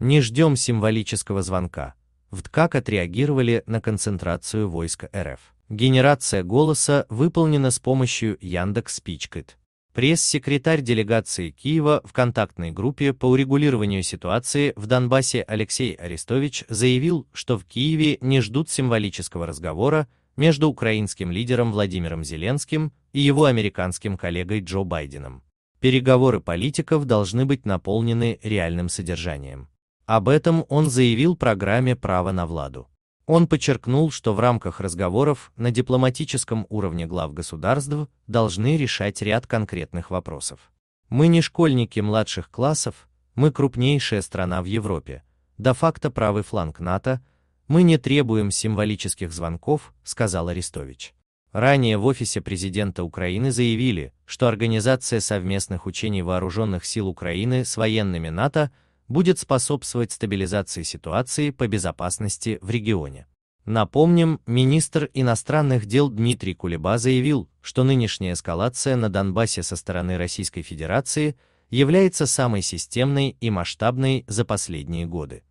Не ждем символического звонка. В ткак отреагировали на концентрацию войска РФ. Генерация голоса выполнена с помощью Яндекс Пресс-секретарь делегации Киева в контактной группе по урегулированию ситуации в Донбассе Алексей Арестович заявил, что в Киеве не ждут символического разговора между украинским лидером Владимиром Зеленским и его американским коллегой Джо Байденом. Переговоры политиков должны быть наполнены реальным содержанием. Об этом он заявил программе «Право на Владу». Он подчеркнул, что в рамках разговоров на дипломатическом уровне глав государств должны решать ряд конкретных вопросов. Мы не школьники младших классов, мы крупнейшая страна в Европе, де-факто правый фланг НАТО, мы не требуем символических звонков, сказал Арестович. Ранее в офисе президента Украины заявили, что Организация совместных учений вооруженных сил Украины с военными НАТО – будет способствовать стабилизации ситуации по безопасности в регионе. Напомним, министр иностранных дел Дмитрий Кулеба заявил, что нынешняя эскалация на Донбассе со стороны Российской Федерации является самой системной и масштабной за последние годы.